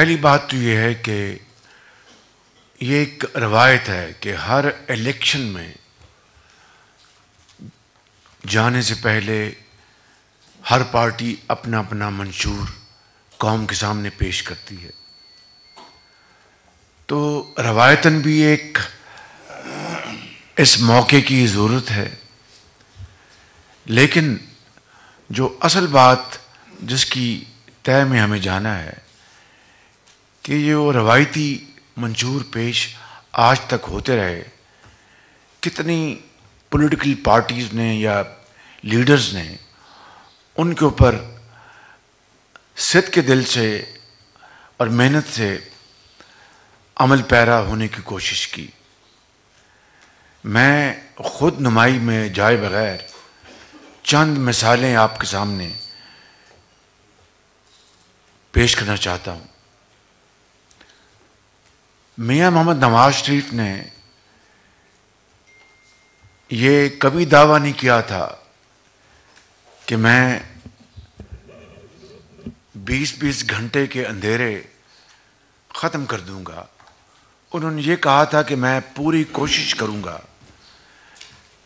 पहली बात तो ये है कि ये एक रवायत है कि हर इलेक्शन में जाने से पहले हर पार्टी अपना अपना मंशूर कौम के सामने पेश करती है तो रवायतन भी एक इस मौके की ज़रूरत है लेकिन जो असल बात जिसकी तय में हमें जाना है कि जो रवायती मंजूर पेश आज तक होते रहे कितनी पॉलिटिकल पार्टीज़ ने या लीडर्स ने उनके ऊपर सिद के दिल से और मेहनत से अमल पैरा होने की कोशिश की मैं ख़ुद नुमाई में जाए बगैर चंद मिसालें आपके सामने पेश करना चाहता हूँ मियाँ मोहम्मद नवाज शरीफ ने ये कभी दावा नहीं किया था कि मैं 20-20 घंटे के अंधेरे ख़त्म कर दूंगा उन्होंने ये कहा था कि मैं पूरी कोशिश करूंगा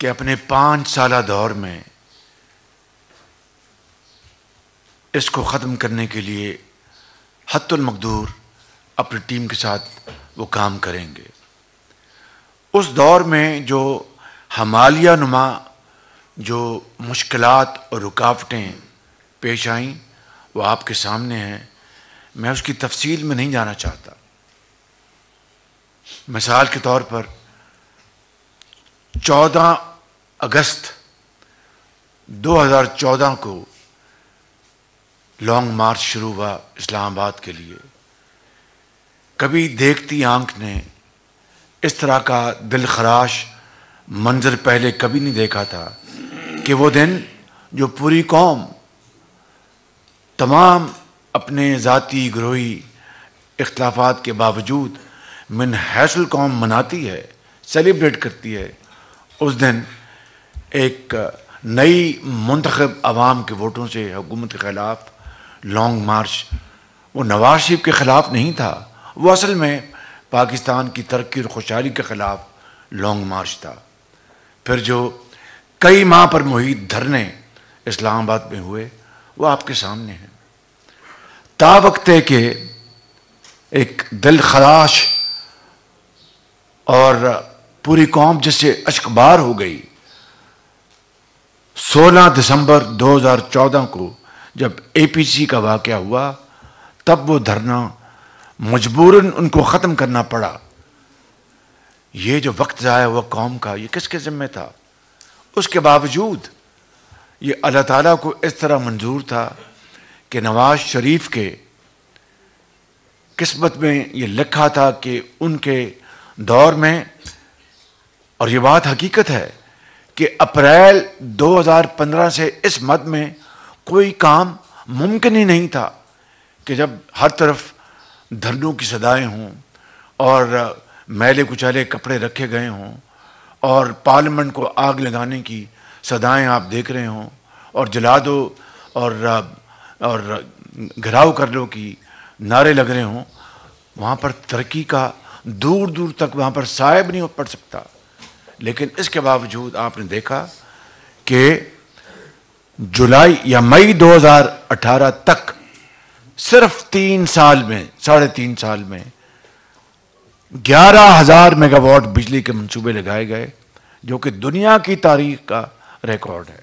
कि अपने पाँच साल दौर में इसको ख़त्म करने के लिए हतुलमकदूर अपनी टीम के साथ वो काम करेंगे उस दौर में जो हमालिया नुमा जो मुश्किलात और रुकावटें पेश आईं वो आपके सामने हैं मैं उसकी तफसील में नहीं जाना चाहता मिसाल के तौर पर 14 अगस्त 2014 को लॉन्ग मार्च शुरू हुआ इस्लामाबाद के लिए कभी देखती आंख ने इस तरह का दिल खराश मंजर पहले कभी नहीं देखा था कि वो दिन जो पूरी कौम तमाम अपने ज़ाती ग्रोही इख्लाफात के बावजूद मिन हैसल कौम मनाती है सेलिब्रेट करती है उस दिन एक नई मंतखब आवाम के वोटों से हुकूमत के ख़िलाफ़ लॉन्ग मार्च वो नवाज शरीफ के ख़िलाफ़ नहीं था वो असल में पाकिस्तान की तरक्की और खुशहाली के ख़िलाफ़ लॉन्ग मार्च था फिर जो कई माह पर मुहित धरने इस्लामाबाद में हुए वो आपके सामने हैं ताबकते के एक दिल खराश और पूरी कौम जिससे अशकबार हो गई 16 दिसंबर 2014 को जब एपीसी का वाक़ हुआ तब वो धरना मजबूरन उनको ख़त्म करना पड़ा ये जो वक्त ज़ाया हुआ कौम का ये किसके ज़िम्मे था उसके बावजूद ये अल्लाह ताला को इस तरह मंजूर था कि नवाज शरीफ के किस्मत में ये लिखा था कि उनके दौर में और ये बात हकीकत है कि अप्रैल 2015 से इस मद में कोई काम मुमकिन ही नहीं था कि जब हर तरफ धरनों की सदाएं हों और मैले कुचाले कपड़े रखे गए हों और पार्लियामेंट को आग लगाने की सदाएं आप देख रहे हों और जला दो और और घराव कर लो की नारे लग रहे हों वहाँ पर तरक्की का दूर दूर तक वहाँ पर सायब नहीं पड़ सकता लेकिन इसके बावजूद आपने देखा कि जुलाई या मई 2018 तक सिर्फ तीन साल में साढ़े तीन साल में ग्यारह हजार मेगावाट बिजली के मंसूबे लगाए गए जो कि दुनिया की तारीख का रिकॉर्ड है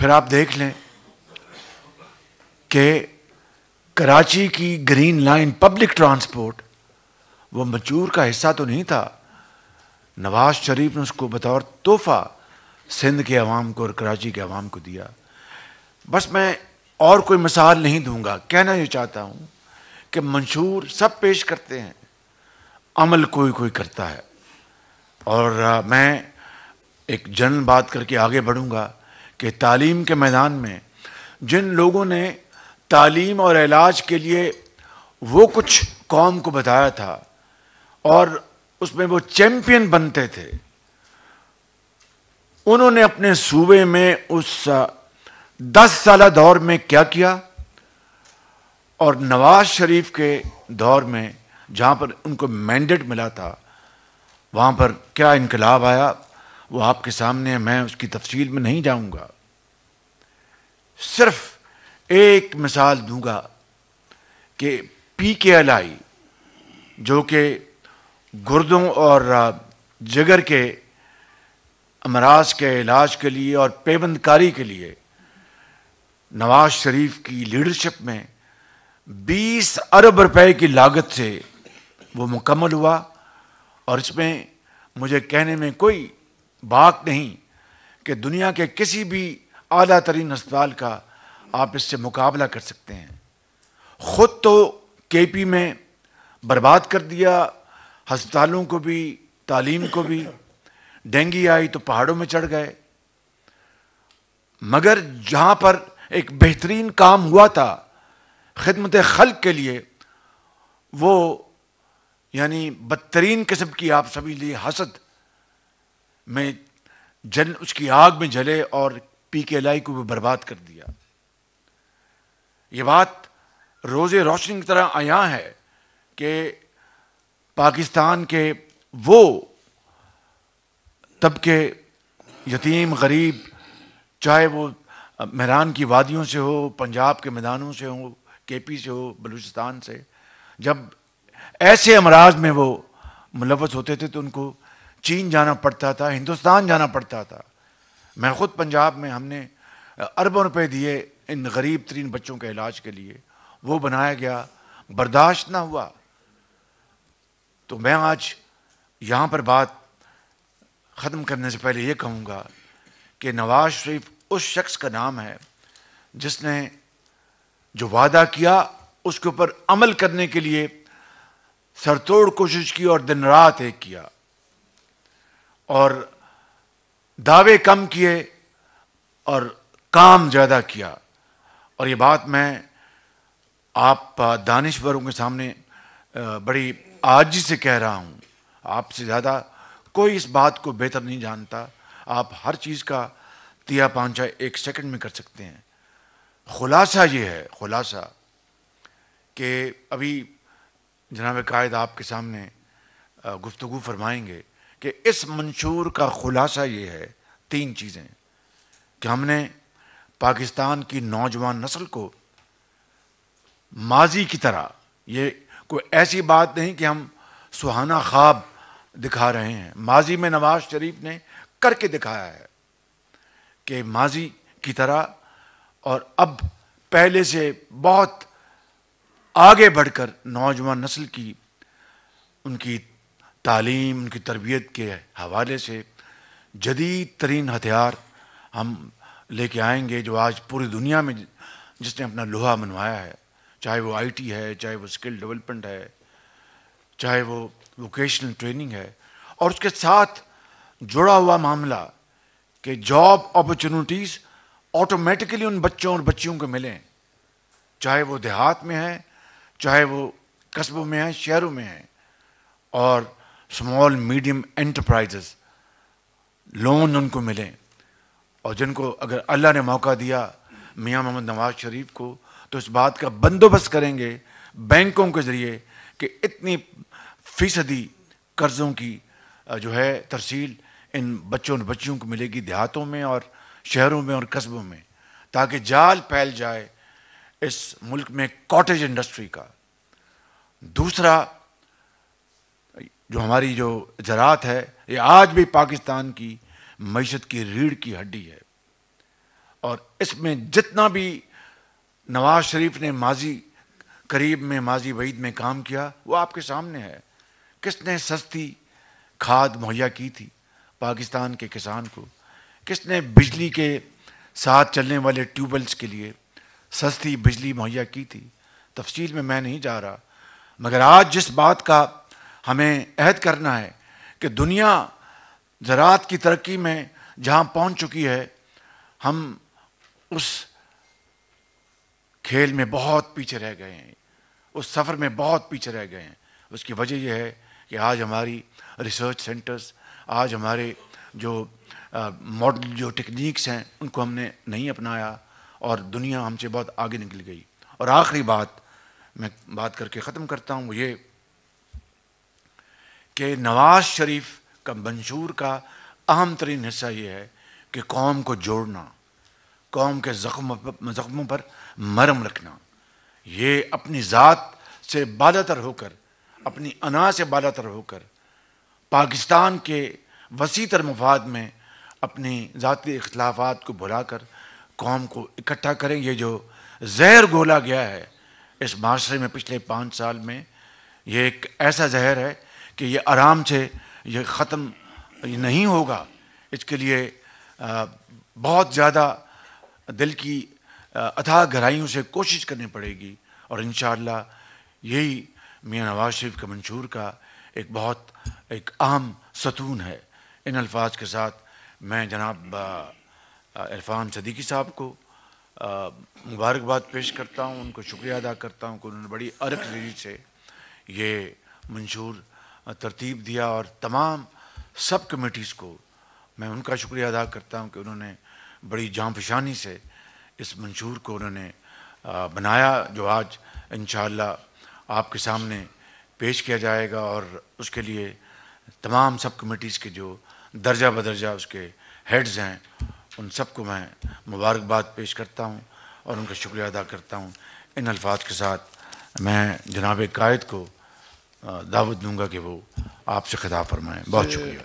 फिर आप देख लें कि कराची की ग्रीन लाइन पब्लिक ट्रांसपोर्ट वो मजूर का हिस्सा तो नहीं था नवाज शरीफ ने उसको बतौर तोहफा सिंध के अवाम को और कराची के अवाम को दिया बस मैं और कोई मिसाल नहीं दूंगा कहना यह चाहता हूं कि मंशूर सब पेश करते हैं अमल कोई कोई करता है और मैं एक जनरल बात करके आगे बढ़ूंगा कि तालीम के मैदान में जिन लोगों ने तालीम और इलाज के लिए वो कुछ कौम को बताया था और उसमें वो चैम्पियन बनते थे उन्होंने अपने सूबे में उस दस साल दौर में क्या किया और नवाज शरीफ के दौर में जहां पर उनको मैंडेट मिला था वहां पर क्या इनकलाब आया वो आपके सामने है मैं उसकी तफसील में नहीं जाऊंगा सिर्फ एक मिसाल दूंगा कि पी के एल आई जो कि गुर्दों और जिगर के अमराज के इलाज के लिए और पेबंदकारी के लिए नवाज शरीफ की लीडरशिप में 20 अरब रुपए की लागत से वो मुकम्मल हुआ और इसमें मुझे कहने में कोई बात नहीं कि दुनिया के किसी भी आला तरीन अस्पताल का आप इससे मुकाबला कर सकते हैं ख़ुद तो केपी में बर्बाद कर दिया हस्पतालों को भी तालीम को भी डेंगी आई तो पहाड़ों में चढ़ गए मगर जहाँ पर एक बेहतरीन काम हुआ था खदमत खल के लिए वो यानी बदतरीन किस्म की आप सभी लिए हसद में जल उसकी आग में जले और पी के लाई को भी बर्बाद कर दिया ये बात रोज़े रोशनी की तरह आया है कि पाकिस्तान के वो तबके यतीम गरीब चाहे वो मैरान की वादियों से हो पंजाब के मैदानों से हो केपी से हो बलूचिस्तान से जब ऐसे अमराज में वो मुलवस होते थे तो उनको चीन जाना पड़ता था हिंदुस्तान जाना पड़ता था मैं ख़ुद पंजाब में हमने अरबों रुपए दिए इन गरीब तरीन बच्चों के इलाज के लिए वो बनाया गया बर्दाश्त ना हुआ तो मैं आज यहाँ पर बात ख़त्म करने से पहले ये कहूँगा कि नवाज शरीफ उस शख्स का नाम है जिसने जो वादा किया उसके ऊपर अमल करने के लिए सरतोड़ कोशिश की और दिन रात एक किया और दावे कम किए और काम ज़्यादा किया और ये बात मैं आप दानिश्वरों के सामने बड़ी आजी से कह रहा हूँ आपसे ज़्यादा कोई इस बात को बेहतर नहीं जानता आप हर चीज़ का तिया पांचा एक सेकंड में कर सकते हैं खुलासा ये है खुलासा कि अभी जनाब कायद आपके सामने गुफ्तगु फरमाएंगे कि इस मंशूर का खुलासा ये है तीन चीज़ें कि हमने पाकिस्तान की नौजवान नस्ल को माजी की तरह ये कोई ऐसी बात नहीं कि हम सुहाना ख्वाब दिखा रहे हैं माजी में नवाज शरीफ ने करके दिखाया है के माजी की तरह और अब पहले से बहुत आगे बढ़कर नौजवान नस्ल की उनकी तालीम उनकी तरबियत के हवाले से जदीद तरीन हथियार हम लेके आएंगे जो आज पूरी दुनिया में जिसने अपना लोहा मनवाया है चाहे वो आईटी है चाहे वो स्किल डेवलपमेंट है चाहे वो वोकेशनल ट्रेनिंग है और उसके साथ जुड़ा हुआ मामला कि जॉब अपॉर्चुनिटीज ऑटोमेटिकली उन बच्चों और बच्चियों को मिलें चाहे वो देहात में है चाहे वो कस्बों में है शहरों में है और स्मॉल मीडियम एंटरप्राइजेस लोन उनको मिलें और जिनको अगर अल्लाह ने मौका दिया मियां मोहम्मद नवाज शरीफ को तो इस बात का बंदोबस्त करेंगे बैंकों के ज़रिए कि इतनी फ़ीसदी कर्ज़ों की जो है तरसील इन बच्चों बच्चियों को मिलेगी देहातों में और शहरों में और कस्बों में ताकि जाल फैल जाए इस मुल्क में कॉटेज इंडस्ट्री का दूसरा जो हमारी जो ज़रात है ये आज भी पाकिस्तान की मीशत की रीढ़ की हड्डी है और इसमें जितना भी नवाज शरीफ ने माजी करीब में माजी वईद में काम किया वो आपके सामने है किसने सस्ती खाद मुहैया की थी पाकिस्तान के किसान को किसने बिजली के साथ चलने वाले ट्यूबवेल्स के लिए सस्ती बिजली मुहैया की थी तफसील में मैं नहीं जा रहा मगर आज जिस बात का हमें अहद करना है कि दुनिया ज़रात की तरक्की में जहाँ पहुँच चुकी है हम उस खेल में बहुत पीछे रह गए हैं उस सफ़र में बहुत पीछे रह गए हैं उसकी वजह यह है कि आज हमारी रिसर्च सेंटर्स आज हमारे जो मॉडल जो टेक्निक्स हैं उनको हमने नहीं अपनाया और दुनिया हमसे बहुत आगे निकल गई और आखिरी बात मैं बात करके ख़त्म करता हूँ ये कि नवाज़ शरीफ का मंशूर का अहम तरीन हिस्सा ये है कि कौम को जोड़ना कौम के ज़ख्म ज़ख्मों पर मरम रखना ये अपनी ज़ात से बालातर होकर अपनी अना से बालातर होकर पाकिस्तान के वसी तर मफाद में अपने ज़ाती इख्लाफात को भुला कर कौम को इकट्ठा करें ये जो जहर गोला गया है इस माशरे में पिछले पाँच साल में ये एक ऐसा जहर है कि ये आराम से ये ख़त्म नहीं होगा इसके लिए बहुत ज़्यादा दिल की अथाह गहराइयों से कोशिश करनी पड़ेगी और इन शही मियाँ नवाज शरीफ के मंशूर का एक बहुत एक अहम सतून है इन अल्फाज के साथ मैं जनाब इरफान सदीकी साहब को मुबारकबाद पेश करता हूँ उनको शुक्रिया अदा करता हूँ कि उन्होंने बड़ी अरक रिली से ये मंशूर तरतीब दिया और तमाम सब कमेटीज़ को मैं उनका शुक्रिया अदा करता हूँ कि उन्होंने बड़ी जामफशानी से इस मंशूर को उन्होंने बनाया जो आज इन आपके सामने पेश किया जाएगा और उसके लिए तमाम सब कमेटीज़ के जो दर्जा बदर्जा उसके हेड्स हैं उन सबको मैं मुबारकबाद पेश करता हूँ और उनका शुक्रिया अदा करता हूँ इन अल्फाज के साथ मैं जनाब कायद को दावत दूंगा कि वो आपसे खिताब फरमाएँ बहुत शुक्रिया